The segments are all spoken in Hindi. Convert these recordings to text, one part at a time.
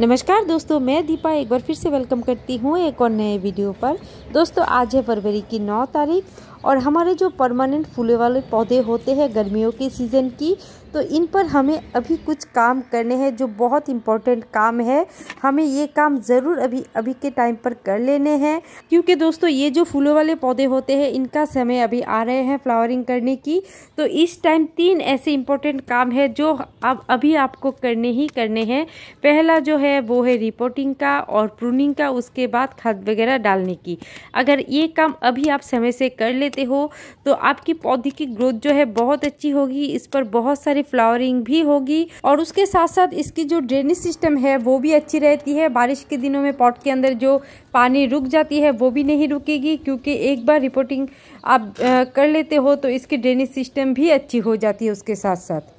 नमस्कार दोस्तों मैं दीपा एक बार फिर से वेलकम करती हूँ एक और नए वीडियो पर दोस्तों आज है फरवरी की नौ तारीख और हमारे जो परमानेंट फूले वाले पौधे होते हैं गर्मियों के सीज़न की तो इन पर हमें अभी कुछ काम करने हैं जो बहुत इम्पॉर्टेंट काम है हमें ये काम ज़रूर अभी अभी के टाइम पर कर लेने हैं क्योंकि दोस्तों ये जो फूलों वाले पौधे होते हैं इनका समय अभी आ रहे हैं फ्लावरिंग करने की तो इस टाइम तीन ऐसे इम्पोर्टेंट काम है जो अब अभी आपको करने ही करने हैं पहला जो है वो है रिपोर्टिंग का और प्रूनिंग का उसके बाद खाद वगैरह डालने की अगर ये काम अभी आप समय से कर ले लेते हो तो आपकी पौधे की ग्रोथ जो है बहुत अच्छी होगी इस पर बहुत सारी फ्लावरिंग भी होगी और उसके साथ साथ इसकी जो ड्रेनेज सिस्टम है वो भी अच्छी रहती है बारिश के दिनों में पॉट के अंदर जो पानी रुक जाती है वो भी नहीं रुकेगी क्योंकि एक बार रिपोर्टिंग आप आ, कर लेते हो तो इसकी ड्रेनेज सिस्टम भी अच्छी हो जाती है उसके साथ साथ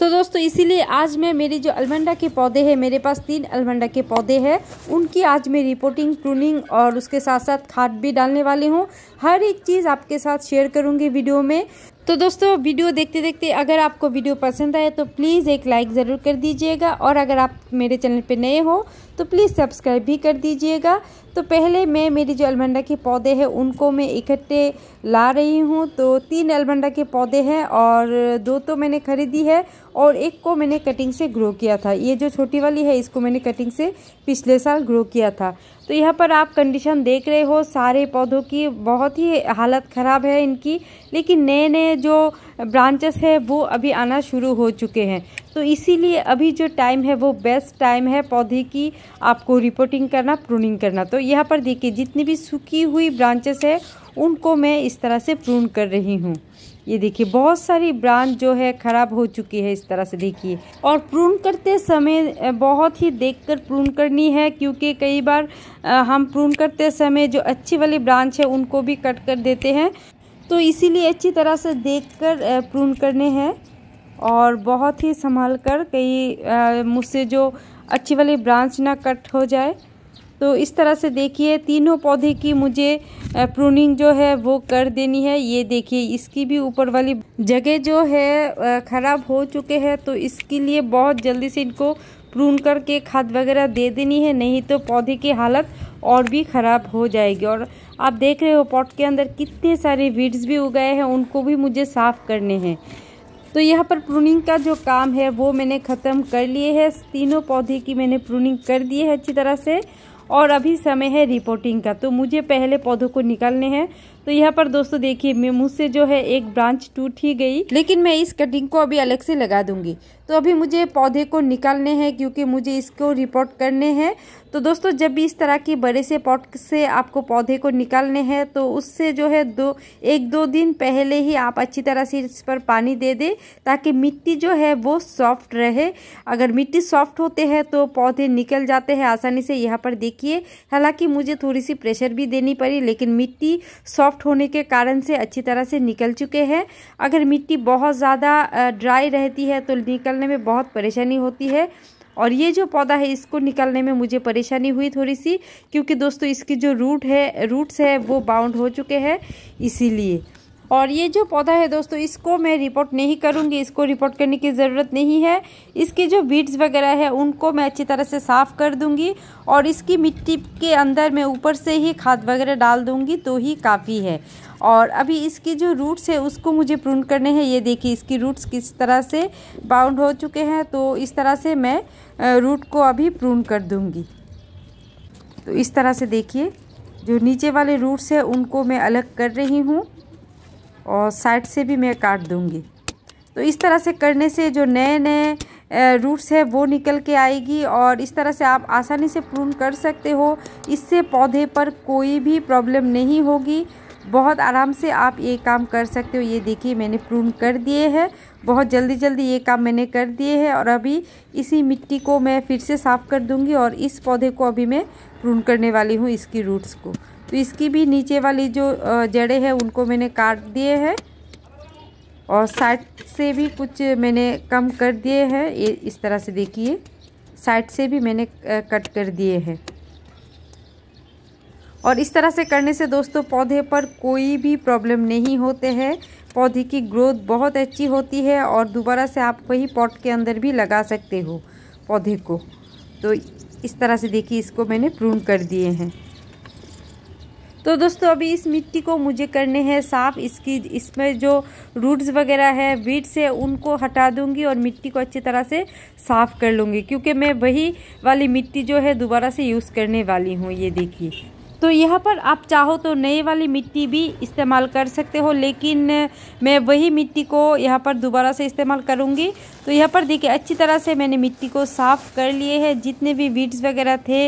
तो दोस्तों इसीलिए आज मैं मेरी जो अलमंडा के पौधे हैं मेरे पास तीन अलमंडा के पौधे हैं उनकी आज मैं रिपोर्टिंग प्रूनिंग और उसके साथ साथ खाद भी डालने वाली हूँ हर एक चीज़ आपके साथ शेयर करूँगी वीडियो में तो दोस्तों वीडियो देखते देखते अगर आपको वीडियो पसंद आए तो प्लीज़ एक लाइक ज़रूर कर दीजिएगा और अगर आप मेरे चैनल पर नए हो तो प्लीज़ सब्सक्राइब भी कर दीजिएगा तो पहले मैं मेरी जो अलमंडा के पौधे हैं उनको मैं इकट्ठे ला रही हूँ तो तीन अलमंडा के पौधे हैं और दो तो मैंने खरीदी है और एक को मैंने कटिंग से ग्रो किया था ये जो छोटी वाली है इसको मैंने कटिंग से पिछले साल ग्रो किया था तो यहाँ पर आप कंडीशन देख रहे हो सारे पौधों की बहुत ही हालत ख़राब है इनकी लेकिन नए नए जो ब्रांचेस है वो अभी आना शुरू हो चुके हैं तो इसीलिए अभी जो टाइम है वो बेस्ट टाइम है पौधे की आपको रिपोर्टिंग करना प्रूनिंग करना तो यहाँ पर देखिए जितनी भी सूखी हुई ब्रांचेस है उनको मैं इस तरह से प्रून कर रही हूँ ये देखिए बहुत सारी ब्रांच जो है खराब हो चुकी है इस तरह से देखिए और प्रून करते समय बहुत ही देखकर प्रून करनी है क्योंकि कई बार हम प्रून करते समय जो अच्छी वाली ब्रांच है उनको भी कट कर देते हैं तो इसीलिए अच्छी तरह से देखकर प्रून करने हैं और बहुत ही संभाल कर कई मुझसे जो अच्छी वाली ब्रांच ना कट हो जाए तो इस तरह से देखिए तीनों पौधे की मुझे प्रूनिंग जो है वो कर देनी है ये देखिए इसकी भी ऊपर वाली जगह जो है ख़राब हो चुके हैं तो इसके लिए बहुत जल्दी से इनको प्रून करके खाद वगैरह दे देनी है नहीं तो पौधे की हालत और भी ख़राब हो जाएगी और आप देख रहे हो पॉट के अंदर कितने सारे वीड्स भी उगाए हैं उनको भी मुझे साफ़ करने हैं तो यहाँ पर प्रूनिंग का जो काम है वो मैंने ख़त्म कर लिए है तीनों पौधे की मैंने प्रूनिंग कर दी है अच्छी तरह से और अभी समय है रिपोर्टिंग का तो मुझे पहले पौधों को निकालने हैं तो यहाँ पर दोस्तों देखिए मैं मुझसे जो है एक ब्रांच टूट ही गई लेकिन मैं इस कटिंग को अभी अलग से लगा दूंगी तो अभी मुझे पौधे को निकालने हैं क्योंकि मुझे इसको रिपोर्ट करने हैं तो दोस्तों जब भी इस तरह के बड़े से पॉट से आपको पौधे को निकालने हैं तो उससे जो है दो एक दो दिन पहले ही आप अच्छी तरह से इस पर पानी दे दें ताकि मिट्टी जो है वो सॉफ्ट रहे अगर मिट्टी सॉफ्ट होते हैं तो पौधे निकल जाते हैं आसानी से यहाँ पर देखिए हालांकि मुझे थोड़ी सी प्रेशर भी देनी पड़ी लेकिन मिट्टी सॉफ्ट सॉफ्ट होने के कारण से अच्छी तरह से निकल चुके हैं अगर मिट्टी बहुत ज़्यादा ड्राई रहती है तो निकलने में बहुत परेशानी होती है और ये जो पौधा है इसको निकलने में मुझे परेशानी हुई थोड़ी सी क्योंकि दोस्तों इसकी जो रूट है रूट्स है वो बाउंड हो चुके हैं इसीलिए और ये जो पौधा है दोस्तों इसको मैं रिपोर्ट नहीं करूँगी इसको रिपोर्ट करने की ज़रूरत नहीं है इसके जो बीड्स वगैरह है उनको मैं अच्छी तरह से साफ़ कर दूँगी और इसकी मिट्टी के अंदर मैं ऊपर से ही खाद वगैरह डाल दूँगी तो ही काफ़ी है और अभी इसकी जो रूट्स है उसको मुझे प्रून करने हैं ये देखिए इसकी रूट्स किस तरह से बाउंड हो चुके हैं तो इस तरह से मैं रूट को अभी प्रून कर दूँगी तो इस तरह से देखिए जो नीचे वाले रूट्स हैं उनको मैं अलग कर रही हूँ और साइड से भी मैं काट दूँगी तो इस तरह से करने से जो नए नए रूट्स है वो निकल के आएगी और इस तरह से आप आसानी से प्रून कर सकते हो इससे पौधे पर कोई भी प्रॉब्लम नहीं होगी बहुत आराम से आप ये काम कर सकते हो ये देखिए मैंने प्रून कर दिए हैं बहुत जल्दी जल्दी ये काम मैंने कर दिए हैं और अभी इसी मिट्टी को मैं फिर से साफ़ कर दूंगी और इस पौधे को अभी मैं प्रून करने वाली हूँ इसकी रूट्स को तो इसकी भी नीचे वाली जो जड़ें हैं उनको मैंने काट दिए हैं और साइड से भी कुछ मैंने कम कर दिए हैं ये इस तरह से देखिए साइड से भी मैंने कट कर दिए हैं और इस तरह से करने से दोस्तों पौधे पर कोई भी प्रॉब्लम नहीं होते हैं पौधे की ग्रोथ बहुत अच्छी होती है और दोबारा से आप वही पॉट के अंदर भी लगा सकते हो पौधे को तो इस तरह से देखिए इसको मैंने प्रून कर दिए हैं तो दोस्तों अभी इस मिट्टी को मुझे करने हैं साफ इसकी इसमें जो रूट्स वगैरह है बीट्स है उनको हटा दूंगी और मिट्टी को अच्छी तरह से साफ़ कर लूँगी क्योंकि मैं वही वाली मिट्टी जो है दोबारा से यूज़ करने वाली हूँ ये देखिए तो यहाँ पर आप चाहो तो नए वाली मिट्टी भी इस्तेमाल कर सकते हो लेकिन मैं वही मिट्टी को यहाँ पर दोबारा से इस्तेमाल करूँगी तो यहाँ पर देखिए अच्छी तरह से मैंने मिट्टी को साफ़ कर लिए हैं जितने भी वीड्स वगैरह थे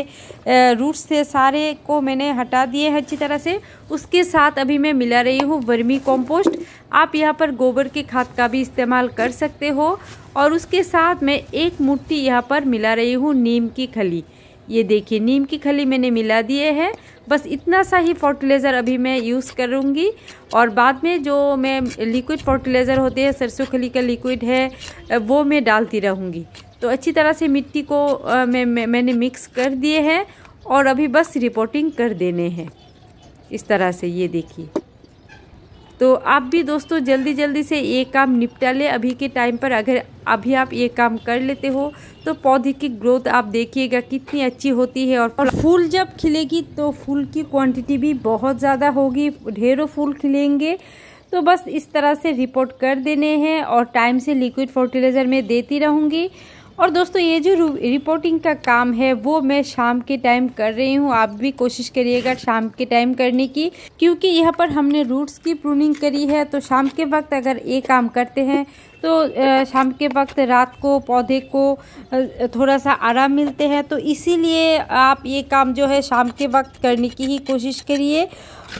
रूट्स थे सारे को मैंने हटा दिए हैं अच्छी तरह से उसके साथ अभी मैं मिला रही हूँ वर्मी कॉम्पोस्ट आप यहाँ पर गोबर के खाद का भी इस्तेमाल कर सकते हो और उसके साथ मैं एक मुट्ठी यहाँ पर मिला रही हूँ नीम की खली ये देखिए नीम की खली मैंने मिला दिए हैं बस इतना सा ही फर्टिलाइज़र अभी मैं यूज़ करूँगी और बाद में जो मैं लिक्विड फर्टिलाइज़र होते हैं सरसों खली का लिक्विड है वो मैं डालती रहूँगी तो अच्छी तरह से मिट्टी को आ, मैं, मैं मैंने मिक्स कर दिए हैं और अभी बस रिपोर्टिंग कर देने हैं इस तरह से ये देखिए तो आप भी दोस्तों जल्दी जल्दी से ये काम निपटा लें अभी के टाइम पर अगर अभी आप ये काम कर लेते हो तो पौधे की ग्रोथ आप देखिएगा कितनी अच्छी होती है और फूल जब खिलेगी तो फूल की क्वांटिटी भी बहुत ज़्यादा होगी ढेरों फूल खिलेंगे तो बस इस तरह से रिपोर्ट कर देने हैं और टाइम से लिक्विड फर्टिलाइज़र में देती रहूँगी और दोस्तों ये जो रिपोर्टिंग का काम है वो मैं शाम के टाइम कर रही हूँ आप भी कोशिश करिएगा शाम के टाइम करने की क्योंकि यहाँ पर हमने रूट्स की प्रूनिंग करी है तो शाम के वक्त अगर ये काम करते हैं तो शाम के वक्त रात को पौधे को थोड़ा सा आराम मिलते हैं तो इसीलिए आप ये काम जो है शाम के वक्त करने की ही कोशिश करिए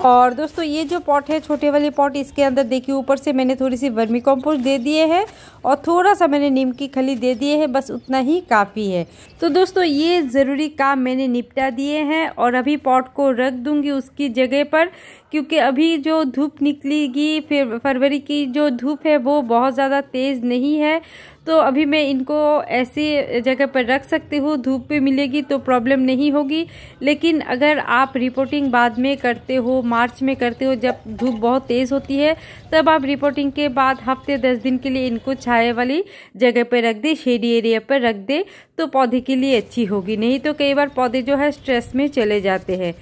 और दोस्तों ये जो पॉट है छोटे वाले पॉट इसके अंदर देखिए ऊपर से मैंने थोड़ी सी वर्मी कॉम्पोस्ट दे दिए हैं और थोड़ा सा मैंने नीम की खली दे दिए है बस उतना ही काफ़ी है तो दोस्तों ये ज़रूरी काम मैंने निपटा दिए हैं और अभी पॉट को रख दूँगी उसकी जगह पर क्योंकि अभी जो धूप निकलेगी फिर फरवरी की जो धूप है वो बहुत ज़्यादा तेज़ नहीं है तो अभी मैं इनको ऐसी जगह पर रख सकती हूँ धूप पे मिलेगी तो प्रॉब्लम नहीं होगी लेकिन अगर आप रिपोर्टिंग बाद में करते हो मार्च में करते हो जब धूप बहुत तेज़ होती है तब आप रिपोर्टिंग के बाद हफ्ते दस दिन के लिए इनको छाए वाली जगह पर रख दे शेडी एरिया पर रख दे तो पौधे के लिए अच्छी होगी नहीं तो कई बार पौधे जो है स्ट्रेस में चले जाते हैं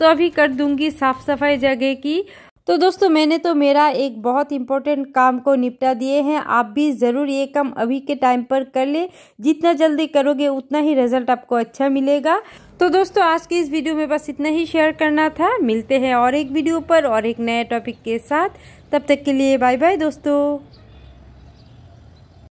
तो अभी कर दूंगी साफ़ सफाई जगह की तो दोस्तों मैंने तो मेरा एक बहुत इम्पोर्टेंट काम को निपटा दिए हैं आप भी ज़रूर ये काम अभी के टाइम पर कर ले जितना जल्दी करोगे उतना ही रिजल्ट आपको अच्छा मिलेगा तो दोस्तों आज की इस वीडियो में बस इतना ही शेयर करना था मिलते हैं और एक वीडियो पर और एक नए टॉपिक के साथ तब तक के लिए बाय बाय दोस्तों